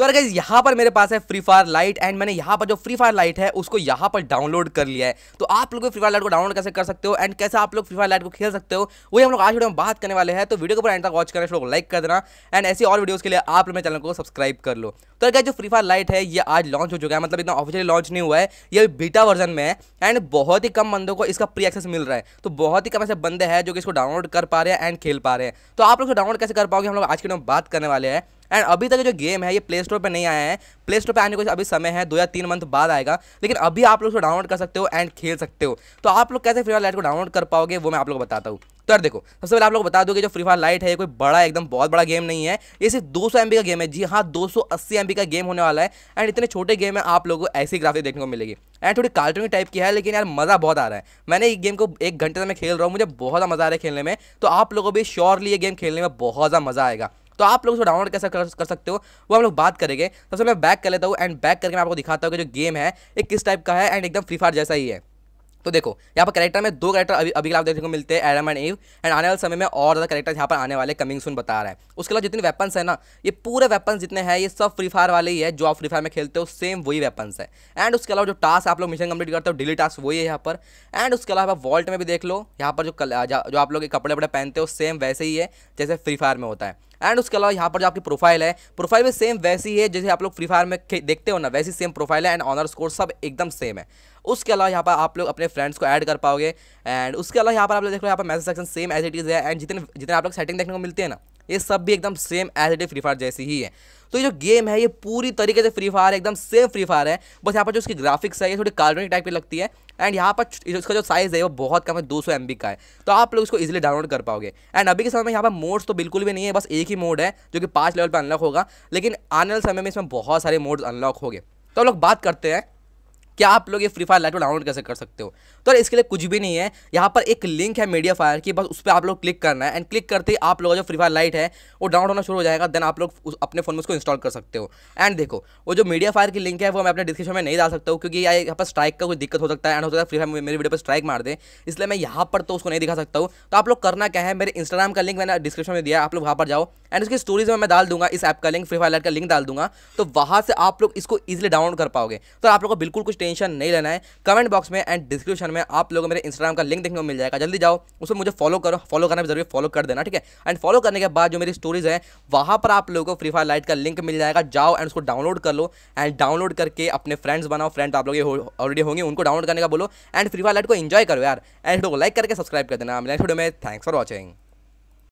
तो अगर यहाँ पर मेरे पास है फ्री फायर लाइट एंड मैंने यहाँ पर जो फ्री फायर लाइट है उसको यहाँ पर डाउनलोड कर लिया है तो आप लोग फ्री फायर लाइट को डाउनलोड कैसे कर सकते हो एंड कैसे आप लोग फ्री फायर लाइट को खेल सकते हो वही हम लोग आज वीडियो में बात करने वाले हैं तो वीडियो को पर एंड तक वॉच करें लोग लाइक कर देना एंड ऐसी और वीडियोज़ के लिए आप लोग मेरे चैनल को सब्सक्राइब कर लो तो अगर जो फ्री फायर लाइट है ये आज लॉन्च हो चुका है मतलब इतना ऑफिशियली लॉन्च नहीं हुआ है ये बीटा वर्जन में है एंड बहुत ही कम बंदों को इसका प्री एक्सेस मिल रहा है तो बहुत ही कम ऐसे बंदे हैं जो कि इसको डाउनलोड कर पा रहे हैं एंड खेल पा रहे हैं तो आप लोग डाउनलोड कैसे कर पाओगे हम लोग आज के दिन बात करने वाले हैं एंड अभी तक जो गेम है ये प्ले स्टोर पर नहीं आया है प्ले स्टोर पर आने को अभी समय है दो या तीन मंथ बाद आएगा लेकिन अभी आप लोग उसको डाउनलोड कर सकते हो एंड खेल सकते हो तो आप लोग कैसे फ्री फायर लाइट को डाउनलोड कर पाओगे वो मैं आप लोग बताता हूँ तो देखो सबसे पहले आप लोग बता दो कि जो फ्री फायर लाइट है ये कोई बड़ा एकदम बहुत बड़ा गेम नहीं है ये सिर्फ दो सौ का गेम है जी हाँ दो सौ का गेम होने वाला है एंड इतने छोटे गेम में आप लोगों को ऐसी ग्राफिक देखने को मिलेगी एंड थोड़ी कार्टून टाइप की है लेकिन यार मज़ा बहुत आ रहा है मैंने ये गेम को एक घंटे तक मैं खेल रहा हूँ मुझे बहुत मज़ा आ रहा है खेलने में तो आप लोगों को भी श्योरली ये गेम खेलने में बहुत ज़्यादा मज़ा आएगा तो आप लोग उसको डाउनलोड कैसे कर, कर सकते हो वो हम लोग बात करेंगे सबसे मैं बैक कर लेता हूँ एंड बैक करके मैं आपको दिखाता हूँ कि जो गेम है ये किस टाइप का है एंड एकदम फ्री फायर जैसा ही है तो देखो यहाँ पर करेक्टर में दो करेक्टर अभी अभी आप देखने को मिलते हैं एडम एंड ईव एंड आने वाले समय में और ज़्यादा करेक्टर यहाँ पर आने वाले कमिंग सुन बता रहा है उसके अलावा जितने वेपन्स है ना ये पूरे वेपन्स जितने हैं ये सब फ्री फायर वाले ही है जो आप फ्री फायर में खेलते हो सेम वही वेपन्स है एंड उसके अलावा जो टास्क आप लोग मिशन कम्प्लीट करते हो डेली टास्क वही है यहाँ पर एंड उसके अलावा वॉल्ट में भी देख लो यहाँ पर जो जो आप लोग कपड़े वपड़े पहनते हो सेम वैसे ही है जैसे फ्री फायर में होता है एंड उसके अलावा यहाँ पर जो आपकी प्रोफाइल है प्रोफाइल भी सेम वैसी है जैसे आप लोग फ्री फायर में देखते हो ना वैसी सेम प्रोफाइल है एंड ऑनर स्कोर सब एकदम सेम है उसके अलावा यहाँ पर आप लोग अपने फ्रेंड्स को ऐड कर पाओगे एंड उसके अलावा यहाँ पर आप लोग देख लो यहाँ पर message section same as it is है एंड जितने जितने आप लोग सेटिंग देखने को मिलती है ना ये सब भी एकदम same as it Free Fire जैसी ही है तो ये जो गेम है ये पूरी तरीके से फ्री फायर एकदम सेम फ्री फायर है बस यहाँ पर जो उसकी ग्राफिक्स है ये थोड़ी कार्टूनिक टाइप की लगती है एंड यहाँ पर इसका जो साइज़ है वो बहुत कम है दो सौ का है तो आप लोग इसको इजीली डाउनलोड कर पाओगे एंड अभी के समय में यहाँ पर मोड्स तो बिल्कुल भी नहीं है बस एक ही मोड है जो कि पाँच लेवल पर अनलॉक होगा लेकिन आने वाले समय में इसमें बहुत सारे मोड्स अनलॉक गए तो हम लोग बात करते हैं कि आप लोग ये फ्री फायर लाइट को डाउनलोड कैसे कर सकते हो तो इसके लिए कुछ भी नहीं है यहाँ पर एक लिंक है मीडिया फायर की बस उस पर आप लोग क्लिक करना है एंड क्लिक करते ही आप लोग जो फ्री फायर लाइट है वो डाउनलोड होना शुरू हो जाएगा देन आप लोग अपने फोन में उसको इंस्टॉल कर सकते हो एंड देखो वो जो मीडिया फायर की लिंक है वो मैं अपने डिस्क्रिप्शन में नहीं डाल सकता हूँ क्योंकि यहाँ पर स्ट्राइक का कोई दिक्कत हो सकता है एंड हो सकता है फ्री फायर मेरी वीडियो पर स्ट्राइक मार दे इसलिए मैं यहाँ पर तो उसको नहीं दिखा सकता हूँ तो आप लोग करना क्या है मेरे इंस्टाग्राम का लिंक मैंने डिस्क्रिप्शन में दिया आप लोग वहाँ पर जाओ एंड उसकी स्टोरीज में मैं डाल दूंगा इस ऐप का लिंक फ्री फायर लाइट का लिंक डाल दूंगा तो वहाँ से आप लोग इसको ईजिली डाउनलोड कर पाओगे तो आप लोग को बिल्कुल कुछ टेंशन नहीं लेना है कमेंट बॉक्स में एंड डिस्क्रिप्शन में आप लोगों मेरे इंस्टाग्राम का लिंक देखने को मिल जाएगा जल्दी जाओ उसमें मुझे फॉलो करो फॉलो करना भी जरूरी फॉलो कर देना ठीक है एंड फॉलो करने के बाद जो मेरी स्टोरीज है वहां पर आप लोगों को फ्री फायर लाइट का लिंक मिल जाएगा जाओ एंड उसको डाउनलोड कर लो एंड डाउनलोड करके अपने फ्रेंड्स बनाओ फ्रेंड आप लोग ऑलरेडी होंगे उनको डाउनलोड करने का बोलो एंड फ्री फायर लाइट को इंजॉय करो यार एंड लाइक करके सब्सक्राइब कर देना थैंक्स फॉर वॉचिंग